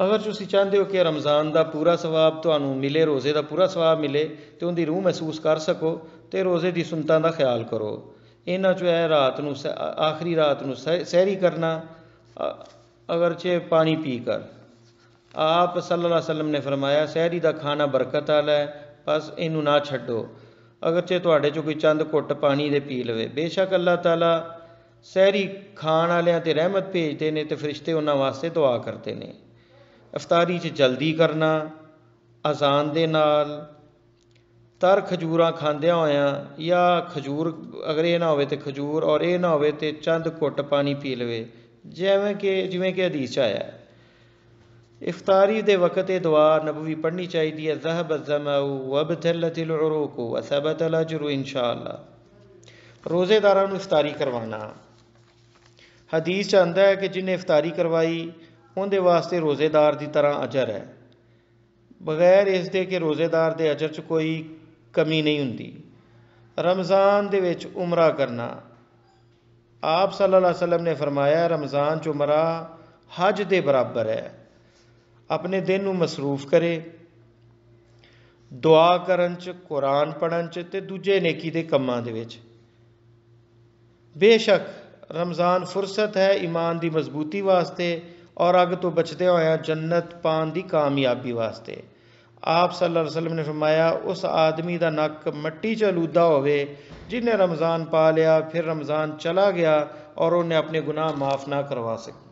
ਅਗਰ ਤੁਸੀਂ ਚਾਹੁੰਦੇ ਹੋ ਕਿ ਰਮਜ਼ਾਨ ਦਾ ਪੂਰਾ ਸਵਾਬ ਤੁਹਾਨੂੰ ਮਿਲੇ ਰੋਜ਼ੇ ਦਾ ਪੂਰਾ ਸਵਾਬ ਮਿਲੇ ਤੇ ਉਹਦੀ ਰੂਹ ਮਹਿਸੂਸ ਕਰ ਸਕੋ ਤੇ ਰੋਜ਼ੇ ਦੀ ਸੁਨਤਾਂ ਦਾ ਖਿਆਲ ਕਰੋ ਇਹਨਾਂ ਚੋਂ ਹੈ ਰਾਤ ਨੂੰ ਆਖਰੀ ਰਾਤ ਨੂੰ ਸਹਿਰੀ ਕਰਨਾ ਅਗਰ ਚੇ ਪਾਣੀ ਪੀ ਕਰ ਆਪ ਸੱਲੱਲਾਹੁ ਅਲੈਹਿ ਵਸੱਲਮ ਨੇ ਫਰਮਾਇਆ ਸਹਿਰੀ ਦਾ ਖਾਣਾ ਬਰਕਤ ਵਾਲਾ ਹੈ ਬਸ ਇਹਨੂੰ ਨਾ ਛੱਡੋ ਅਗਰ ਚੇ ਤੁਹਾਡੇ ਚੋਂ ਕੋਈ ਚੰਦ ਘੁੱਟ ਪਾਣੀ ਦੇ ਪੀ ਲਵੇ ਬੇਸ਼ੱਕ ਅੱਲਾਹ ਤਾਲਾ ਸਹਿਰੀ ਖਾਣ ਵਾਲਿਆਂ ਤੇ ਰਹਿਮਤ ਭੇਜਦੇ ਨੇ ਤੇ ਫਰਿਸ਼ਤੇ ਉਹਨਾਂ ਵਾਸਤੇ ਦੁਆ ਕਰਦੇ ਨੇ ਇਫਤਾਰੀ 'ਚ ਜਲਦੀ ਕਰਨਾ ਅਜ਼ਾਨ ਦੇ ਨਾਲ ਤਰ ਖਜੂਰਾਂ ਖਾਂਦਿਆ ਹੋਇਆ ਜਾਂ ਖਜੂਰ ਅਗਰ ਇਹ ਨਾ ਹੋਵੇ ਤੇ ਖਜੂਰ ਔਰ ਇਹ ਨਾ ਹੋਵੇ ਤੇ ਚੰਦ ਘੁੱਟ ਪਾਣੀ ਪੀ ਲਵੇ ਜਿਵੇਂ ਕਿ ਜਿਵੇਂ ਕਿ ਹਦੀਸ ਆਇਆ ਇਫਤਾਰੀ ਦੇ ਵਕਤ ਇਹ ਦੁਆ ਨਬਵੀ ਪੜ੍ਹਨੀ ਚਾਹੀਦੀ ਹੈ ਜ਼ਹਬ ਜ਼ਮਾਉ ਵਬਤਲਤ ਉਰੂਕ ਵਸਬਤ ਅਲਜਰ ਇਨਸ਼ਾਅੱਲਾ ਰੋਜ਼ੇਦਾਰਾਂ ਨੂੰ ਇਫਤਾਰੀ ਕਰਵਾਉਣਾ ਹਦੀਸ ਚ ਆਂਦਾ ਹੈ ਕਿ ਜਿਨੇ ਇਫਤਾਰੀ ਕਰਵਾਈ ਉਹਦੇ ਵਾਸਤੇ ਰੋਜ਼ੇਦਾਰ ਦੀ ਤਰ੍ਹਾਂ ਅਜਰ ਹੈ ਬਗੈਰ ਇਸ ਦੇ ਕਿ ਰੋਜ਼ੇਦਾਰ ਦੇ ਅਜਰ 'ਚ ਕੋਈ ਕਮੀ ਨਹੀਂ ਹੁੰਦੀ ਰਮਜ਼ਾਨ ਦੇ ਵਿੱਚ ਉਮਰਾ ਕਰਨਾ ਆਪ ਸੱਲੱਲਾਹੁ ਅਲੈहि ਵਸੱਲਮ ਨੇ ਫਰਮਾਇਆ ਰਮਜ਼ਾਨ 'ਚ ਉਮਰਾ ਹਜ ਦੇ ਬਰਾਬਰ ਹੈ ਆਪਣੇ ਦਿਨ ਨੂੰ ਮਸਰੂਫ ਕਰੇ ਦੁਆ ਕਰਨ 'ਚ ਕੁਰਾਨ ਪੜਨ 'ਚ ਤੇ ਦੂਜੇ ਨੇਕੀ ਦੇ ਕੰਮਾਂ ਦੇ ਵਿੱਚ ਬੇਸ਼ੱਕ ਰਮਜ਼ਾਨ ਫੁਰਸਤ ਹੈ ਈਮਾਨ ਦੀ ਮਜ਼ਬੂਤੀ ਵਾਸਤੇ और अग तो बचते हो जन्नत पान की कामयाबी वास्ते आप सल वसलम ने फरमाया उस आदमी का नक् मट्टी चलूदा हो जिन्हें रमज़ान पा लिया फिर रमज़ान चला गया और उन्हें अपने गुनाह माफ़ ना करवा सकते